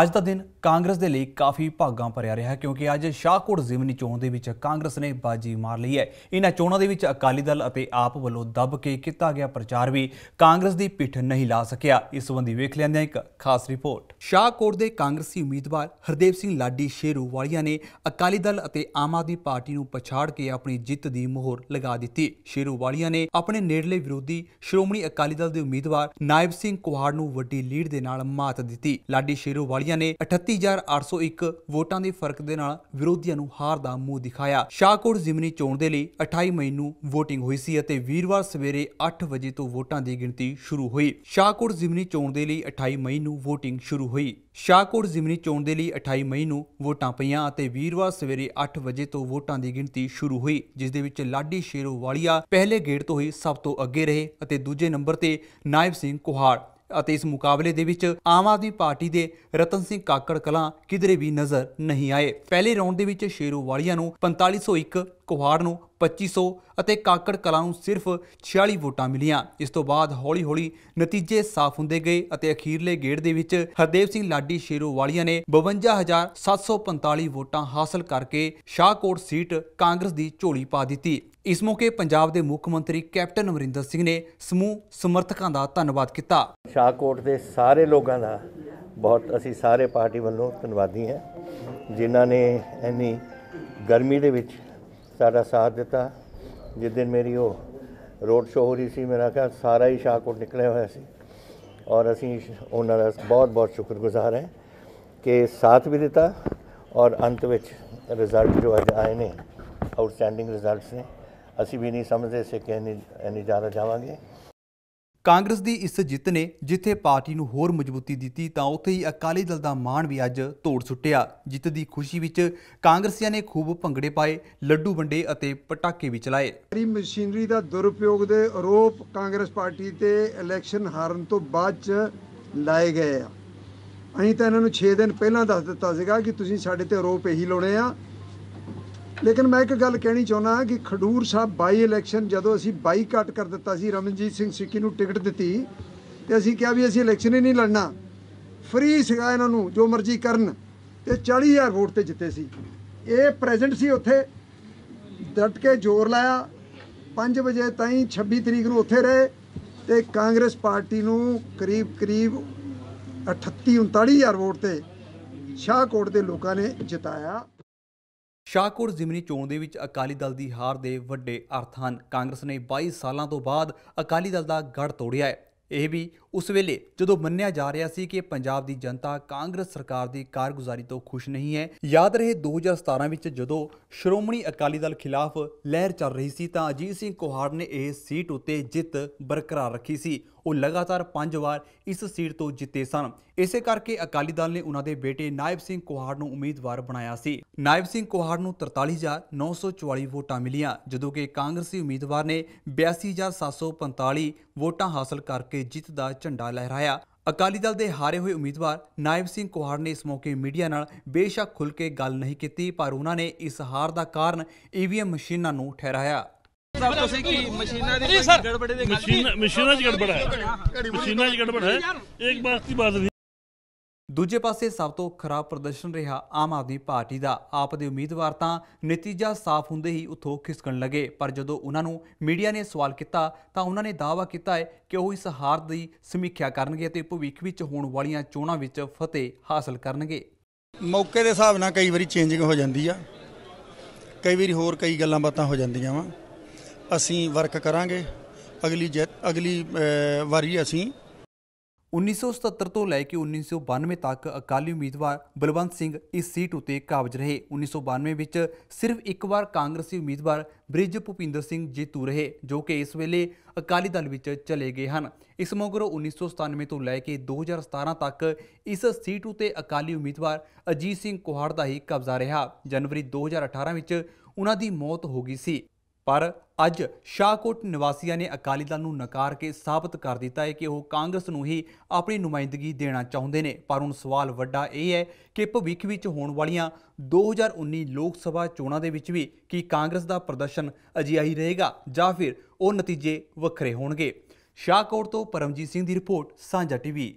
ਅੱਜ ਦਾ ਦਿਨ ਕਾਂਗਰਸ ਦੇ ਲਈ ਕਾਫੀ ਭਾਗਾਂ ਭਰਿਆ ਰਿਹਾ ਹੈ ਕਿਉਂਕਿ ਅੱਜ ਸ਼ਾਹਕੋਟ ਜ਼ਿਮਨੀ ਚੋਣ ਦੇ ਵਿੱਚ ਕਾਂਗਰਸ ਨੇ ਬਾਜੀ ਮਾਰ ਲਈ ਹੈ ਇਹਨਾਂ ਚੋਣਾਂ ਦੇ ਵਿੱਚ ਅਕਾਲੀ ਦਲ ਅਤੇ ਆਪ ਵੱਲੋਂ ਦਬ ਕੇ ਕੀਤਾ ਗਿਆ ਪ੍ਰਚਾਰ ਵੀ ਕਾਂਗਰਸ ਦੀ ਪਿੱਠ ਨਹੀਂ ਲਾ ਸਕਿਆ ਇਸ ਸੰਬੰਧੀ ਵੇਖ ਲੈਂਦੇ ਹਾਂ ਇੱਕ ਖਾਸ ਰਿਪੋਰਟ ਸ਼ਾਹਕੋਟ ਦੇ ਕਾਂਗਰਸੀ ਉਮੀਦਵਾਰ ਹਰਦੇਵ ਸਿੰਘ ਲਾਡੀ ਸ਼ੇਰੂ ਵਾਲੀਆ ਨੇ ਅਕਾਲੀ ਦਲ ਅਤੇ ਆਮ ਆਦਮੀ ਪਾਰਟੀ ਨੂੰ ਪਛਾੜ ਕੇ ਆਪਣੀ ਜਿੱਤ ਦੀ ਮੋਹਰ ਲਗਾ ਦਿੱਤੀ ਸ਼ੇਰੂ ਵਾਲੀਆ ਨੇ ਆਪਣੇ ਨੇੜਲੇ ਵਿਰੋਧੀ ਸ਼੍ਰੋਮਣੀ ਅਕਾਲੀ ਦਲ ਦੇ ਉਮੀਦਵਾਰ ਨਾਇਬ ਸਿੰਘ ਕੁਹਾੜ ਨੂੰ ਵੱਡੀ ਲੀਡ ਦੇ ਨਾਲ ਮਾਤ ਦਿੱਤੀ ਲਾਡੀ ਸ਼ੇਰੂ ਵਾਲੀਆ ਵਾਲੀਆਂ ਨੇ 38801 ਵੋਟਾਂ ਦੇ ਫਰਕ ਦੇ ਨਾਲ ਵਿਰੋਧੀਆਂ ਨੂੰ ਹਾਰ ਦਾ ਮੂੰਹ ਦਿਖਾਇਆ ਸ਼ਾਹਕੋਟ ਜ਼ਿਮਨੀ ਚੋਣ ਦੇ ਲਈ 28 ਮਈ ਨੂੰ VOTING ਹੋਈ ਸੀ ਅਤੇ ਵੀਰਵਾਰ ਸਵੇਰੇ 8 ਵਜੇ ਤੋਂ ਵੋਟਾਂ ਦੀ ਗਿਣਤੀ ਸ਼ੁਰੂ ਹੋਈ ਸ਼ਾਹਕੋਟ ਜ਼ਿਮਨੀ ਚੋਣ ਦੇ ਲਈ 28 ਮਈ ਨੂੰ VOTING ਸ਼ੁਰੂ ਹੋਈ ਸ਼ਾਹਕੋਟ ਜ਼ਿਮਨੀ ਚੋਣ ਦੇ ਲਈ 28 ਮਈ ਨੂੰ ਵੋਟਾਂ ਪਈਆਂ ਅਤੇ ਵੀਰਵਾਰ ਸਵੇਰੇ 8 ਵਜੇ ਤੋਂ ਵੋਟਾਂ ਦੀ ਗਿਣਤੀ ਸ਼ੁਰੂ ਹੋਈ ਜਿਸ ਦੇ ਵਿੱਚ ਲਾਡੀ ਸ਼ੇਰੋ ਵਾਲੀਆ ਪਹਿਲੇ ਗੇੜ ਤੋਂ ਹੀ ਸਭ ਤੋਂ ਅੱਗੇ ਰਹੇ ਅਤੇ ਦੂਜੇ ਨੰਬਰ ਤੇ ਨਾਇਬ ਸਿੰਘ ਕੁਹਾੜ ਅਤੇ ਇਸ ਮੁਕਾਬਲੇ ਦੇ ਵਿੱਚ ਆਮ ਆਦਮੀ ਪਾਰਟੀ ਦੇ ਰਤਨ ਸਿੰਘ ਕਾਕੜ ਕਲਾਂ ਕਿਧਰੇ ਵੀ ਨਜ਼ਰ ਨਹੀਂ ਆਏ ਪਹਿਲੇ ਰਾਉਂਡ ਦੇ ਵਿੱਚ ਸ਼ੇਰੋ ਵਾਲੀਆਂ ਨੂੰ 4501 ਕੁਹਾੜ ਨੂੰ 2500 ਅਤੇ ਕਾਕੜ ਕਲਾਂ ਨੂੰ ਸਿਰਫ 46 ਵੋਟਾਂ ਮਿਲੀਆਂ ਇਸ ਤੋਂ ਬਾਅਦ ਹੌਲੀ-ਹੌਲੀ ਨਤੀਜੇ ਸਾਫ਼ ਹੁੰਦੇ ਗਏ ਅਤੇ ਅਖੀਰਲੇ ਗੇੜ ਦੇ ਵਿੱਚ ਹਰਦੇਵ ਸਿੰਘ ਲਾਡੀ ਸ਼ੇਰੋ ਵਾਲੀਆਂ ਨੇ 52745 ਵੋਟਾਂ ਹਾਸਲ ਕਰਕੇ ਸ਼ਾਹਕੋਟ ਸੀਟ ਕਾਂਗਰਸ ਦੀ ਝੋਲੀ ਪਾ ਦਿੱਤੀ ਇਸ ਮੌਕੇ ਪੰਜਾਬ ਦੇ ਮੁੱਖ ਮੰਤਰੀ ਕੈਪਟਨ ਅਮਰਿੰਦਰ ਸਿੰਘ ਨੇ ਸਮੂਹ ਸਮਰਥਕਾਂ ਦਾ ਧੰਨਵਾਦ ਕੀਤਾ ਸ਼ਾਹਕੋਟ ਦੇ ਸਾਰੇ ਲੋਕਾਂ ਦਾ ਬਹੁਤ ਅਸੀਂ ਸਾਰੇ ਪਾਰਟੀ ਵੱਲੋਂ ਧੰਨਵਾਦੀ ਹਾਂ ਜਿਨ੍ਹਾਂ ਨੇ ਇੰਨੀ ਗਰਮੀ ਦੇ ਵਿੱਚ ਸਾਡਾ ਸਾਥ ਦਿੱਤਾ ਜਿਸ ਦਿਨ ਮੇਰੀ ਉਹ ਰੋਡ ਸ਼ੋਅ ਹੋ ਰਹੀ ਸੀ ਮੇਰਾ ਕਹਾ ਸਾਰਾ ਹੀ ਕੋਟ ਨਿਕਲੇ ਹੋਇਆ ਸੀ ਔਰ ਅਸੀਂ ਉਹਨਾਂ ਦਾ ਬਹੁਤ ਬਹੁਤ ਸ਼ੁਕਰਗੁਜ਼ਾਰ ਹੈ ਕਿ ਸਾਥ ਵੀ ਦਿੱਤਾ ਔਰ ਅੰਤ ਵਿੱਚ ਰਿਜ਼ਲਟ ਜੋ ਅੱਜ ਆਏ ਨੇ ਆਊਟਸਟੈਂਡਿੰਗ ਰਿਜ਼ਲਟਸ ਨੇ ਅਸੀਂ ਵੀ ਨਹੀਂ ਸਮਝਦੇ ਸੀ ਕਿ ਇੰਨੀ ਜ਼ਿਆਦਾ ਜਾਵਾਂਗੇ ਕਾਂਗਰਸ ਦੀ ਇਸ ਜਿੱਤ ਨੇ ਜਿੱਥੇ ਪਾਰਟੀ ਨੂੰ ਹੋਰ ਮਜ਼ਬੂਤੀ ਦਿੱਤੀ ਤਾਂ ਉੱਥੇ ਹੀ ਅਕਾਲੀ ਦਲ ਦਾ ਮਾਣ ਵੀ ਅੱਜ ਤੋੜ ਸੁੱਟਿਆ ਜਿੱਤ ਦੀ ਖੁਸ਼ੀ ਵਿੱਚ ਕਾਂਗਰਸੀਆਂ ਨੇ ਖੂਬ ਭੰਗੜੇ ਪਾਏ ਲੱਡੂ ਵੰਡੇ ਅਤੇ ਪਟਾਕੇ ਵੀ ਚਲਾਏ ਕਰੀ ਮਸ਼ੀਨਰੀ ਦਾ ਦੁਰਉਪਯੋਗ ਦੇ ਆਰੋਪ ਕਾਂਗਰਸ ਪਾਰਟੀ ਤੇ ਇਲੈਕਸ਼ਨ ਹਾਰਨ ਤੋਂ ਬਾਅਦ ਚ ਲਾਏ ਗਏ ਆ ਅਸੀਂ ਤਾਂ ਇਹਨਾਂ ਨੂੰ 6 ਦਿਨ ਪਹਿਲਾਂ ਦੱਸ ਦਿੱਤਾ ਸੀਗਾ ਕਿ ਤੁਸੀਂ ਸਾਡੇ ਤੇ ਆਰੋਪ ਇਹੀ ਲਾਉਣੇ ਆ ਲੇਕਿਨ ਮੈਂ ਇੱਕ ਗੱਲ ਕਹਿਣੀ ਚਾਹੁੰਦਾ ਕਿ ਖਡੂਰ ਸਾਹਿਬ ਬਾਈ ਇਲੈਕਸ਼ਨ ਜਦੋਂ ਅਸੀਂ ਬਾਈਕਾਟ ਕਰ ਦਿੱਤਾ ਸੀ ਰਮਨਜੀਤ ਸਿੰਘ ਸਿੱਕੀ ਨੂੰ ਟਿਕਟ ਦਿੱਤੀ ਤੇ ਅਸੀਂ ਕਿਹਾ ਵੀ ਅਸੀਂ ਇਲੈਕਸ਼ਨ ਹੀ ਨਹੀਂ ਲੜਨਾ ਫ੍ਰੀ ਸੀਗਾ ਇਹਨਾਂ ਨੂੰ ਜੋ ਮਰਜ਼ੀ ਕਰਨ ਤੇ 40000 ਵੋਟ ਤੇ ਜਿੱਤੇ ਸੀ ਇਹ ਪ੍ਰੈਜ਼ੈਂਟ ਸੀ ਉੱਥੇ ਡਟ ਕੇ ਜ਼ੋਰ ਲਾਇਆ 5 ਵਜੇ ਤਾਈਂ 26 ਤਰੀਕ ਨੂੰ ਉੱਥੇ ਰਹੇ ਤੇ ਕਾਂਗਰਸ ਪਾਰਟੀ ਨੂੰ ਕਰੀਬ ਕਰੀਬ 38 39000 ਵੋਟ ਤੇ ਸ਼ਾਹਕੋਟ ਦੇ ਲੋਕਾਂ ਨੇ ਜਿਤਾਇਆ ਸ਼ਾਹਕੋਟ ਜ਼ਿਮਨੀ ਚੋਣ ਦੇ ਵਿੱਚ ਅਕਾਲੀ ਦਲ ਦੀ ਹਾਰ ਦੇ ਵੱਡੇ ਅਰਥ ਹਨ ਕਾਂਗਰਸ ਨੇ 22 ਸਾਲਾਂ ਤੋਂ ਬਾਅਦ ਅਕਾਲੀ ਦਲ ਦਾ ਗੜ ਤੋੜਿਆ ਹੈ ਇਹ ਵੀ ਉਸ ਵੇਲੇ ਜਦੋਂ ਮੰਨਿਆ ਜਾ ਰਿਹਾ ਸੀ ਕਿ ਪੰਜਾਬ ਦੀ ਜਨਤਾ ਕਾਂਗਰਸ ਸਰਕਾਰ ਦੀ ਕਾਰਗੁਜ਼ਾਰੀ ਤੋਂ ਖੁਸ਼ ਨਹੀਂ ਹੈ ਯਾਦ ਰਹੇ 2017 ਵਿੱਚ ਜਦੋਂ ਸ਼੍ਰੋਮਣੀ ਅਕਾਲੀ ਦਲ ਖਿਲਾਫ ਲਹਿਰ ਚੱਲ ਰਹੀ ਸੀ ਤਾਂ ਅਜੀਤ ਸਿੰਘ ਕੋਹਾੜ ਨੇ ਇਹ ਸੀਟ ਉੱਤੇ ਜਿੱਤ ਬਰਕਰਾਰ ਰੱਖੀ ਸੀ ਉਹ ਲਗਾਤਾਰ 5 ਵਾਰ ਇਸ ਸੀਟ ਤੋਂ ਜਿੱਤੇ ਸਨ ਇਸੇ ਕਰਕੇ ਅਕਾਲੀ ਦਲ ਨੇ ਉਹਨਾਂ ਦੇ ਬੇਟੇ ਨਾਇਬ ਸਿੰਘ ਕੋਹਾੜ ਨੂੰ ਉਮੀਦਵਾਰ ਬਣਾਇਆ ਸੀ ਨਾਇਬ ਸਿੰਘ ਕੋਹਾੜ ਨੂੰ 43944 ਵੋਟਾਂ ਮਿਲੀਆਂ ਜਦੋਂ ਕਿ ਕਾਂਗਰਸੀ ਉਮੀਦਵਾਰ ਨੇ 82745 ਵੋਟਾਂ ਹਾਸਲ ਕਰਕੇ ਜਿੱਤ ਦਾ ਝੰਡਾ ਲਹਿਰਾਇਆ ਅਕਾਲੀ ਦਲ ਦੇ ਹਾਰੇ ਹੋਏ ਉਮੀਦਵਾਰ ਨਾਇਬ ਸਿੰਘ ਕੋਹਾੜ ਨੇ ਇਸ ਮੌਕੇ ਮੀਡੀਆ ਨਾਲ ਬੇਸ਼ੱਕ ਖੁੱਲ ਕੇ ਗੱਲ ਨਹੀਂ ਕੀਤੀ ਪਰ ਉਹਨਾਂ ਨੇ ਇਸ ਹਾਰ ਦਾ ਕਾਰਨ ਈਵੀਐਮ ਮਸ਼ੀਨਾਂ ਨੂੰ ਠਹਿਰਾਇਆ ਸਰ ਤੁਸੀਂ ਕੀ ਮਸ਼ੀਨਾਂ ਦੀ ਗੜਬੜੇ ਦੇ ਮਸ਼ੀਨ ਮਸ਼ੀਨਾਂ 'ਚ ਗੜਬੜ ਹੈ ਮਸ਼ੀਨਾਂ 'ਚ ਗੜਬੜ ਹੈ ਇੱਕ ਬਾਤ ਦੀ ਬਾਤ ਨਹੀਂ ਦੂਜੇ ਪਾਸੇ ਸਭ ਤੋਂ ਖਰਾਬ ਪ੍ਰਦਰਸ਼ਨ ਰਿਹਾ ਆਮ ਆਦਮੀ ਪਾਰਟੀ ਦਾ ਆਪ ਦੇ ਉਮੀਦਵਾਰ ਤਾਂ ਨਤੀਜਾ ਸਾਫ਼ ਹੁੰਦੇ ਹੀ ਉਥੋਂ ਖਿਸਕਣ ਲੱਗੇ ਪਰ ਜਦੋਂ ਉਹਨਾਂ ਨੂੰ ਮੀਡੀਆ ਨੇ ਸਵਾਲ ਕੀਤਾ ਤਾਂ ਉਹਨਾਂ ਨੇ ਦਾਅਵਾ ਕੀਤਾ ਹੈ ਕਿ ਉਹ ਇਸ ਹਾਰ ਦੀ ਸਮੀਖਿਆ ਕਰਨਗੇ ਤੇ ਭਵਿੱਖ ਵਿੱਚ ਹੋਣ ਵਾਲੀਆਂ ਚੋਣਾਂ ਵਿੱਚ ਫਤਿਹ ਹਾਸਲ ਕਰਨਗੇ ਮੌਕੇ ਦੇ ਹਿਸਾਬ ਨਾਲ ਕਈ ਵਾਰੀ ਚੇਂਜਿੰਗ ਹੋ ਜਾਂਦੀ ਆ ਕਈ ਵਾਰੀ ਹੋਰ ਕਈ ਗੱਲਾਂ ਬਾਤਾਂ ਹੋ ਜਾਂਦੀਆਂ ਵਾ ਅਸੀਂ ਵਰਕ ਕਰਾਂਗੇ ਅਗਲੀ ਅਗਲੀ ਵਾਰੀ ਅਸੀਂ 1977 ਤੋਂ ਲੈ ਕੇ 1992 ਤੱਕ ਅਕਾਲੀ ਉਮੀਦਵਾਰ ਬਲਵੰਤ ਸਿੰਘ ਇਸ ਸੀਟ ਉਤੇ ਕਾਬਜ ਰਹੇ 1992 ਵਿੱਚ ਸਿਰਫ ਇੱਕ ਵਾਰ ਕਾਂਗਰਸੀ ਉਮੀਦਵਾਰ ਬ੍ਰਿਜ ਭੁਪਿੰਦਰ ਸਿੰਘ ਜੇਤੂ ਰਹੇ ਜੋ ਕਿ ਇਸ ਵੇਲੇ ਅਕਾਲੀ ਦਲ ਵਿੱਚ ਚਲੇ ਗਏ ਹਨ ਇਸ ਮਗਰੋਂ 1997 ਤੋਂ ਲੈ ਕੇ 2017 ਤੱਕ ਇਸ ਸੀਟ ਉਤੇ ਅਕਾਲੀ ਉਮੀਦਵਾਰ ਅਜੀਤ ਸਿੰਘ ਕੋਹੜ ਦਾ ਹੀ ਕਬਜ਼ਾ ਰਿਹਾ ਜਨਵਰੀ 2018 ਵਿੱਚ ਉਹਨਾਂ ਦੀ ਮੌਤ ਹੋ ਗਈ ਸੀ ਪਰ ਅੱਜ ਸ਼ਾਹਕੋਟ ਨਿਵਾਸੀਆਂ ਨੇ ਅਕਾਲੀ ਦਲ ਨੂੰ ਨਕਾਰ ਕੇ ਸਾਬਤ ਕਰ ਦਿੱਤਾ ਹੈ ਕਿ ਉਹ ਕਾਂਗਰਸ ਨੂੰ ਹੀ ਆਪਣੀ ਨੁਮਾਇੰਦਗੀ ਦੇਣਾ ਚਾਹੁੰਦੇ ਨੇ ਪਰ ਹੁਣ ਸਵਾਲ ਵੱਡਾ ਇਹ ਹੈ ਕਿ ਭਵਿੱਖ ਵਿੱਚ ਹੋਣ ਵਾਲੀਆਂ 2019 ਲੋਕ ਸਭਾ ਚੋਣਾਂ ਦੇ ਵਿੱਚ ਵੀ ਕੀ ਕਾਂਗਰਸ ਦਾ ਪ੍ਰਦਰਸ਼ਨ ਅਜਿਹਾ ਹੀ ਰਹੇਗਾ ਜਾਂ ਫਿਰ ਉਹ ਨਤੀਜੇ ਵੱਖਰੇ ਹੋਣਗੇ ਸ਼ਾਹਕੋਟ ਤੋਂ ਪਰਮਜੀਤ ਸਿੰਘ ਦੀ ਰਿਪੋਰਟ ਸਾਂਝਾ ਟੀਵੀ